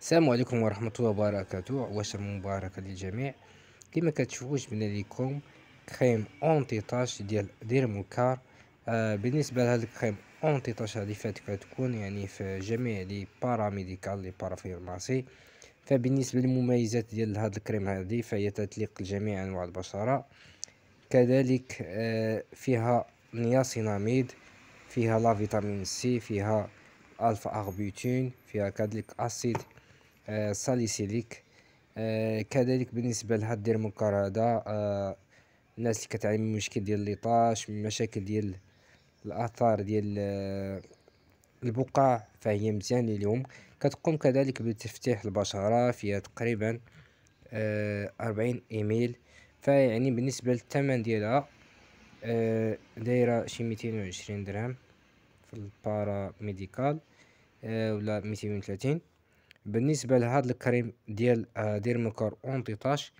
السلام عليكم ورحمة الله وبركاته عواشر مباركة للجميع كما كتشوفو جبنا ليكم كريم اونتي تاش ديال ديرموكار آه بالنسبة لهاد الكريم اونتي تاش هادي فاتك كتكون يعني في جميع لي باراميديكال لي بارافيرماسي فبالنسبة للمميزات ديال هاد الكريم هادي فهي تتليق لجميع انواع البشرة كذلك آه فيها نياسيناميد فيها لا فيتامين سي فيها الفا اربوتين فيها كذلك اسيد ساليسيليك آه، كذلك بالنسبه لهاد دير هذا آه، الناس اللي كتعاني من مشكل ديال الليطاش من مشاكل ديال الاثار ديال آه، البقع فهي مزيانه اليوم كتقوم كذلك بتفتيح البشره فيها تقريبا أربعين ايميل فيعني بالنسبه للثمن ديالها دايره شي ميتين درهم في البارا ميديكال ولا ميتين بالنسبة لهاد الكريم ديال آه، ديرمكور اونتيطاش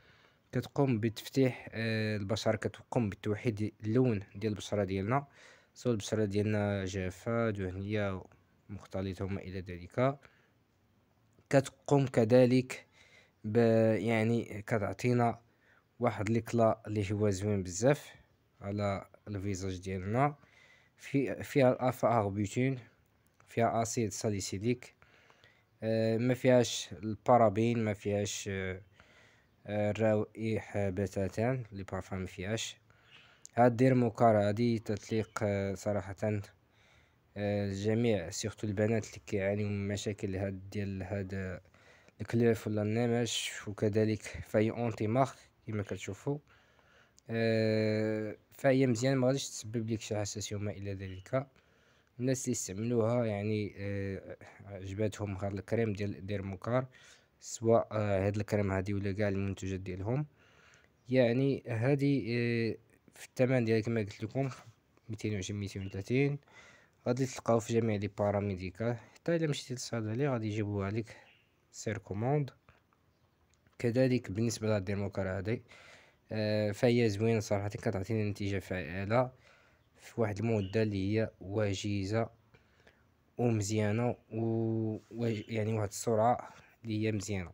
كتقوم بتفتيح آه، البشرة كتقوم بتوحيد اللون ديال البشرة ديالنا سواء البشرة ديالنا جافة دهنية مختلطة وما إلى ذلك كتقوم كذلك ب يعني كتعطينا واحد ليكلا اللي هو زوين بزاف على الفيزاج ديالنا في فيها الالفا اربيتين فيها اسيد ساليسيليك آه، ما فيهاش البارابين ما فيهاش آه، آه، الروائح بتاتا لي بارفان ما فيهاش هاد ديرموكار هادي تطليق صراحه الجميع سيغتو البنات اللي كيعانيو من مشاكل هاد ديال هاد الكليف ولا النمش وكذلك فهي اونتي مارك كما كتشوفوا فهي مزيان ما غاديش تسبب لك شي حساسيه وما الى ذلك الناس اللي استعملوها يعني آه، عجبتهم هاد الكريم ديال ديرموكار سواء آه، هاد الكريم هادي ولا كاع المنتوجات ديالهم يعني هادي آه، في الثمن ديالها كما قلت لكم 220 230 غادي تلقاو في جميع لي باراميديكا حتى الا مشيتي للصيدلي غادي يجيبوها لك سير كوموند كذلك بالنسبه لهاد الديرموكار هادي فهي زوينه صراحه كتعطيني نتيجه فعاله في واحد المده اللي هي وجيزه ومزيانه و يعني واحد السرعه اللي هي مزيانه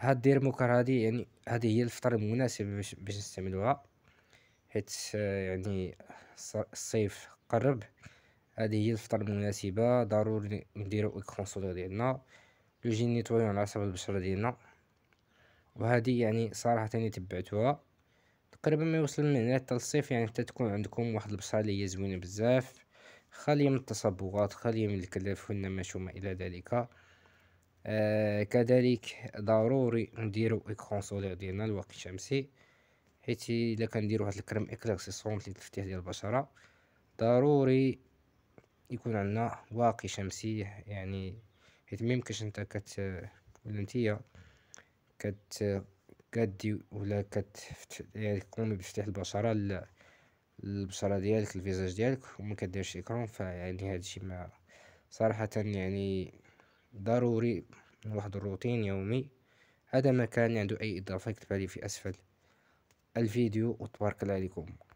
هاد الدير هادي يعني هادي هي الفتره المناسبه باش باش نستعملوها حيت يعني الصيف قرب هذه هي الفتره المناسبه ضروري نديرو اكرون سولير ديالنا لو جي نيتويو على عصب البشره ديالنا وهذه يعني صراحه تبعتوها تقريبا ما يوصل من هنا حتى للصيف يعني حتى تكون عندكم واحد هي زوينه بزاف خاليه من التصبغات خاليه من الكلاف والنمش وما الى ذلك آه كذلك ضروري نديرو اكرون سولير ديالنا الواقي الشمسي حيت الا كنديرو هاد الكريم اكلاكسيسون اللي تفتيح ديال البشره ضروري يكون عندنا واقي شمسي يعني حيت ميمكنش انت كت ولا نتيا كت كدي ولا كتفت يعني تقومي بتفتيح البشره البشره ديالك الفيزاج ديالك وما كديرش اكرون فيعني هادشي ما صراحه يعني ضروري واحد الروتين يومي هذا ما كان عنده اي اضافه كتبالي لي في اسفل الفيديو وتبارك الله عليكم